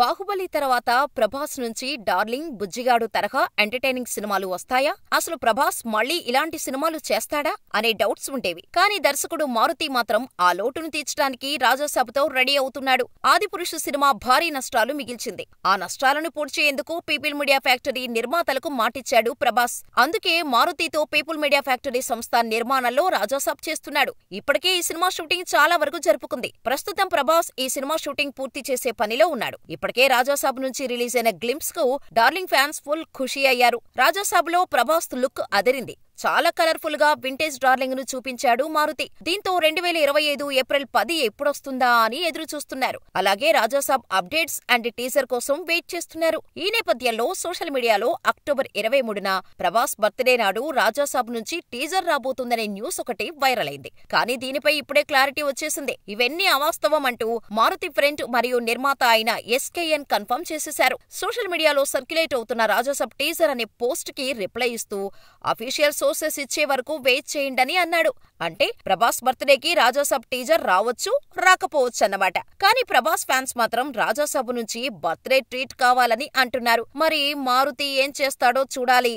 బాహుబలి తర్వాత ప్రభాస్ నుంచి డార్లింగ్ బుజ్జిగాడు తరహా ఎంటర్టైనింగ్ సినిమాలు వస్తాయా అసలు ప్రభాస్ మళ్లీ ఇలాంటి సినిమాలు చేస్తాడా అనే డౌట్స్ ఉండేవి కానీ దర్శకుడు మారుతి మాత్రం ఆ లోటును తీర్చడానికి రాజసభతో రెడీ అవుతున్నాడు ఆదిపురుషు సినిమా భారీ నష్టాలు మిగిల్చింది ఆ నష్టాలను పూడ్చేందుకు పీపుల్ మీడియా ఫ్యాక్టరీ నిర్మాతలకు మాటిచ్చాడు ప్రభాస్ అందుకే మారుతితో పీపుల్ మీడియా ఫ్యాక్టరీ సంస్థ నిర్మాణంలో రాజాసాబ్ చేస్తున్నాడు ఇప్పటికే ఈ సినిమా షూటింగ్ చాలా వరకు జరుపుకుంది ప్రస్తుతం ప్రభాస్ ఈ సినిమా షూటింగ్ పూర్తి చేసే పనిలో ఉన్నాడు ఇప్పటికే రాజాసాబ్ నుంచి రిలీజ్ అయిన గ్లింప్స్ కు డార్లింగ్ ఫ్యాన్స్ ఫుల్ ఖుషీ అయ్యారు రాజాసాబ్ లో ప్రభాస్ లుక్ అదిరింది చాలా కలర్ఫుల్ గా వింటేజ్ డార్లింగ్ ను చూపించాడు మారుతి దీంతో రెండు వేల ఇరవై ఐదు ఏప్రిల్ పది ఎప్పుడొస్తుందా అని ఎదురు చూస్తున్నారు అలాగే రాజాసాబ్ అప్డేట్స్ అండ్ టీజర్ కోసం వెయిట్ చేస్తున్నారు ఈ నేపథ్యంలో సోషల్ మీడియాలో అక్టోబర్ ఇరవై మూడున ప్రభాస్ బర్త్డే నాడు రాజాసాబ్ నుంచి టీజర్ రాబోతుందనే న్యూస్ ఒకటి వైరల్ అయింది కానీ దీనిపై ఇప్పుడే క్లారిటీ వచ్చేసింది ఇవన్నీ అవాస్తవం అంటూ మారుతి ఫ్రెండ్ మరియు నిర్మాత అయిన ఎస్కేఎన్ కన్ఫర్మ్ చేసేశారు సోషల్ మీడియాలో సర్క్యులేట్ అవుతున్న రాజాసాబ్ టీజర్ అనే పోస్ట్ కి రిప్లై ఇస్తూ అఫీషియల్ సోర్సెస్ ఇచ్చే వరకు వెయిట్ చేయండని అన్నాడు అంటే ప్రభాస్ బర్త్డేకి రాజాసాబ్ టీజర్ రావచ్చు రాకపోవచ్చు అన్నమాట కానీ ప్రభాస్ ఫ్యాన్స్ మాత్రం రాజాసాబు నుంచి బర్త్డే ట్రీట్ కావాలని అంటున్నారు మరి మారుతి ఏం చేస్తాడో చూడాలి